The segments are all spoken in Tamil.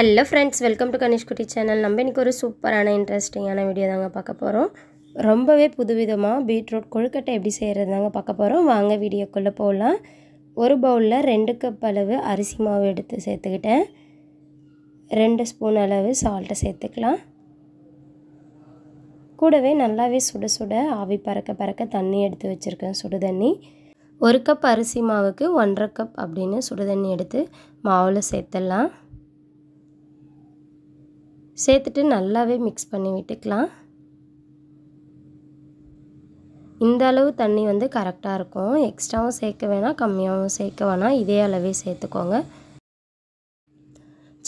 hello friends welcome to Ganeshkutti channel நம்ம இன்றைக்கி ஒரு சூப்பரான இன்ட்ரெஸ்டிங்கான வீடியோ தாங்க பார்க்க போகிறோம் ரொம்பவே புதுவிதமாக பீட்ரூட் கொழுக்கட்டை எப்படி செய்கிறது தாங்க பார்க்க போகிறோம் வாங்க வீடியோக்குள்ளே போகலாம் ஒரு பவுலில் ரெண்டு கப் அளவு அரிசி மாவு எடுத்து சேர்த்துக்கிட்டேன் ரெண்டு ஸ்பூன் அளவு சால்ட்டை சேர்த்துக்கலாம் கூடவே நல்லாவே சுட சுட ஆவி பறக்க பறக்க தண்ணி எடுத்து வச்சுருக்கேன் சுடு தண்ணி ஒரு கப் அரிசி மாவுக்கு ஒன்றரை கப் அப்படின்னு சுடு தண்ணி எடுத்து மாவில் சேர்த்துடலாம் சேர்த்துட்டு நல்லாவே மிக்ஸ் பண்ணி விட்டுக்கலாம் இந்த அளவு தண்ணி வந்து கரெக்டாக இருக்கும் எக்ஸ்ட்ராவும் சேர்க்க வேணாம் கம்மியாகவும் சேர்க்க வேணாம் இதே அளவே சேர்த்துக்கோங்க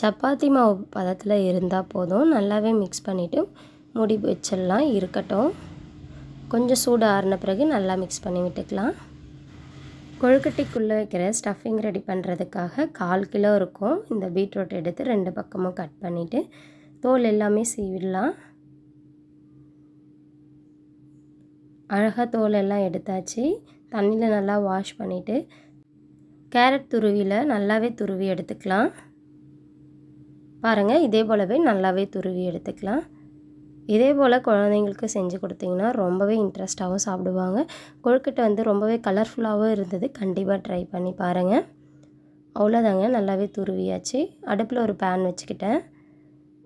சப்பாத்தி மாவு பதத்தில் இருந்தால் போதும் நல்லாவே மிக்ஸ் பண்ணிவிட்டு முடி வச்சிடலாம் இருக்கட்டும் கொஞ்சம் சூடு ஆறின பிறகு நல்லா மிக்ஸ் பண்ணி விட்டுக்கலாம் கொழுக்கட்டிக்குள்ளே வைக்கிற ஸ்டஃபிங் ரெடி பண்ணுறதுக்காக கால் கிலோ இருக்கும் இந்த பீட்ரூட் எடுத்து ரெண்டு பக்கமும் கட் பண்ணிவிட்டு தோல் எல்லாமே சீவிடலாம் அழகாக தோல் எல்லாம் எடுத்தாச்சு தண்ணியில் நல்லா வாஷ் பண்ணிவிட்டு கேரட் துருவியில் நல்லாவே துருவி எடுத்துக்கலாம் பாருங்கள் இதே போலவே நல்லாவே துருவி எடுத்துக்கலாம் இதே போல் குழந்தைங்களுக்கு செஞ்சு கொடுத்தீங்கன்னா ரொம்பவே இன்ட்ரெஸ்ட்டாகவும் சாப்பிடுவாங்க கொழுக்கட்டை வந்து ரொம்பவே கலர்ஃபுல்லாகவும் இருந்தது கண்டிப்பாக ட்ரை பண்ணி பாருங்கள் அவ்வளோதாங்க நல்லாவே துருவியாச்சு அடுப்பில் ஒரு பேன் வச்சுக்கிட்டேன்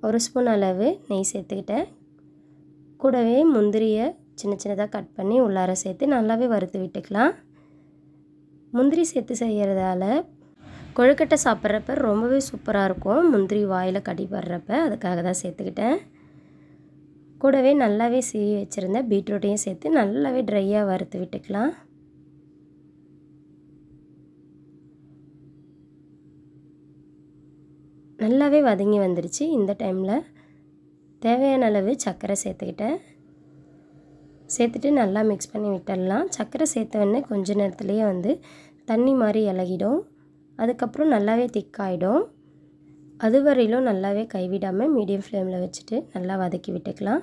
ஒரு ஸ்பூன் அளவு நெய் சேர்த்துக்கிட்டேன் கூடவே முந்திரியை சின்ன சின்னதாக கட் பண்ணி உள்ளார சேர்த்து நல்லாவே வறுத்து விட்டுக்கலாம் முந்திரி சேர்த்து செய்கிறதால கொழுக்கட்டை சாப்பிட்றப்ப ரொம்பவே சூப்பராக இருக்கும் முந்திரி வாயில் கடிபடுறப்ப அதுக்காக தான் சேர்த்துக்கிட்டேன் கூடவே நல்லாவே சீவி வச்சுருந்தேன் பீட்ரூட்டையும் சேர்த்து நல்லாவே ட்ரையாக வறுத்து விட்டுக்கலாம் நல்லாவே வதங்கி வந்துருச்சு இந்த டைமில் தேவையான அளவு சர்க்கரை சேர்த்துக்கிட்டேன் சேர்த்துட்டு நல்லா மிக்ஸ் பண்ணி விட்டுடலாம் சர்க்கரை சேர்த்த உடனே கொஞ்ச நேரத்துலேயே வந்து தண்ணி மாதிரி இலகிடும் அதுக்கப்புறம் நல்லாவே திக்காயிடும் அது வரையிலும் நல்லாவே கைவிடாமல் மீடியம் ஃப்ளேமில் வச்சுட்டு நல்லா வதக்கி விட்டுக்கலாம்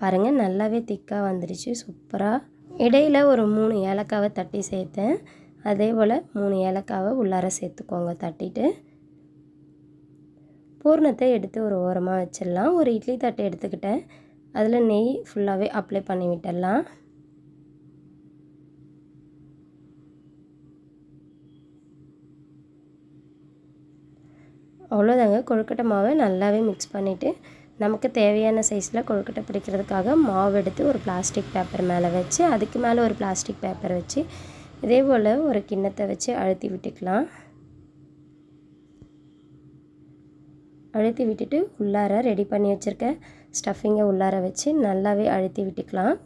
பாருங்கள் நல்லாவே திக்காக வந்துருச்சு சூப்பராக இடையில் ஒரு மூணு ஏலக்காவை தட்டி சேர்த்தேன் அதே போல் மூணு ஏலக்காவை உள்ளார சேர்த்துக்கோங்க தட்டிட்டு பூர்ணத்தை எடுத்து ஒரு ஓரமாக வச்சிடலாம் ஒரு இட்லி தட்டை எடுத்துக்கிட்டேன் அதில் நெய் ஃபுல்லாகவே அப்ளை பண்ணி விட்டுடலாம் அவ்வளோதாங்க கொழுக்கட்டை மாவை நல்லாவே மிக்ஸ் பண்ணிவிட்டு நமக்கு தேவையான சைஸில் கொழுக்கட்டை பிடிக்கிறதுக்காக மாவு எடுத்து ஒரு பிளாஸ்டிக் பேப்பர் மேலே வச்சு அதுக்கு மேலே ஒரு பிளாஸ்டிக் பேப்பர் வச்சு இதே போல் ஒரு கிண்ணத்தை வச்சு அழுத்தி விட்டுக்கலாம் அழுத்தி விட்டுட்டு உள்ளார ரெடி பண்ணி வச்சுருக்க ஸ்டஃபிங்கை உள்ளார வச்சு நல்லாவே அழுத்தி விட்டுக்கலாம்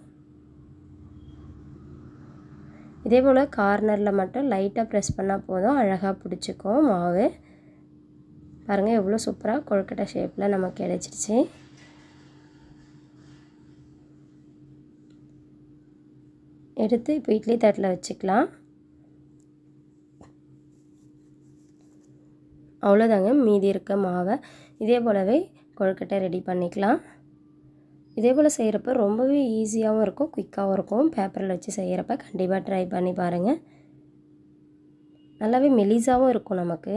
இதே போல் கார்னரில் மட்டும் லைட்டாக ப்ரெஸ் பண்ணால் போதும் அழகாக பிடிச்சிக்கும் மாவு பாருங்கள் எவ்வளோ சூப்பராக கொழுக்கட்டை ஷேப்பில் நமக்கு கிடச்சிருச்சு எடுத்து இப்போ இட்லி தட்டில் வச்சுக்கலாம் அவ்வளோதாங்க மீதி இருக்க மாவை இதே போலவே கொழுக்கட்டை ரெடி பண்ணிக்கலாம் இதே போல் செய்கிறப்ப ரொம்பவே ஈஸியாகவும் இருக்கும் குயிக்காகவும் இருக்கும் பேப்பரில் வச்சு செய்கிறப்ப கண்டிப்பாக ட்ரை பண்ணி பாருங்கள் நல்லாவே மெலிசாகவும் இருக்கும் நமக்கு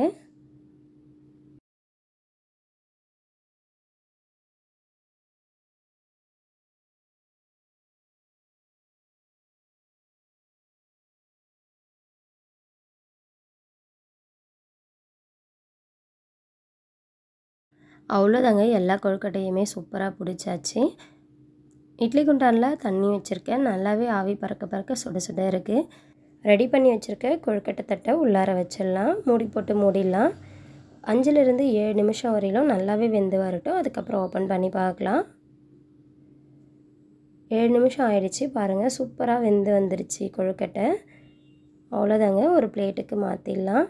அவ்வளோதாங்க எல்லா கொழுக்கட்டையுமே சூப்பராக பிடிச்சாச்சு இட்லி குண்டானில் தண்ணி வச்சுருக்கேன் நல்லாவே ஆவி பறக்க பறக்க சுட சுட இருக்குது ரெடி பண்ணி வச்சுருக்க கொழுக்கட்டை தட்டை உள்ளார வச்சிடலாம் மூடி போட்டு மூடிடலாம் அஞ்சுலேருந்து ஏழு நிமிஷம் வரையிலும் நல்லாவே வெந்து வரட்டும் அதுக்கப்புறம் ஓப்பன் பண்ணி பார்க்கலாம் ஏழு நிமிஷம் ஆயிடுச்சு பாருங்கள் சூப்பராக வெந்து வந்துருச்சு கொழுக்கட்டை அவ்வளோதாங்க ஒரு பிளேட்டுக்கு மாற்றிடலாம்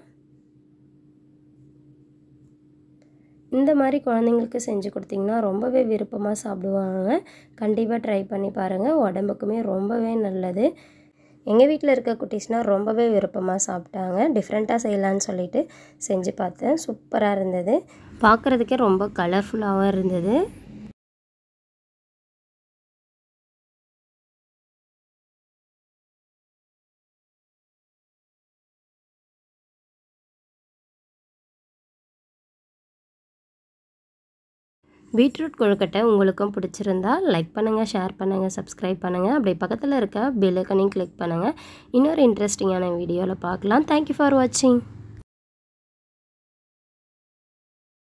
இந்த மாதிரி குழந்தைங்களுக்கு செஞ்சு கொடுத்திங்கன்னா ரொம்பவே விருப்பமாக சாப்பிடுவாங்க கண்டிப்பாக ட்ரை பண்ணி பாருங்கள் உடம்புக்குமே ரொம்பவே நல்லது எங்கள் வீட்டில் இருக்க குட்டீஸ்னால் ரொம்பவே விருப்பமாக சாப்பிட்டாங்க டிஃப்ரெண்ட்டாக செய்யலான்னு சொல்லிட்டு செஞ்சு பார்த்தேன் சூப்பராக இருந்தது பார்க்குறதுக்கே ரொம்ப கலர்ஃபுல்லாகவும் இருந்தது பீட்ரூட் கொழுக்கட்டை உங்களுக்கும் பிடிச்சிருந்தா லைக் பண்ணுங்கள் ஷேர் பண்ணுங்கள் சப்ஸ்கிரைப் பண்ணுங்கள் அப்படி பக்கத்தில் இருக்க பெல்லைக்கனையும் கிளிக் பண்ணுங்கள் இன்னொரு இன்ட்ரெஸ்டிங்கான வீடியோவில் பார்க்கலாம் தேங்க்யூ ஃபார் வாட்சிங்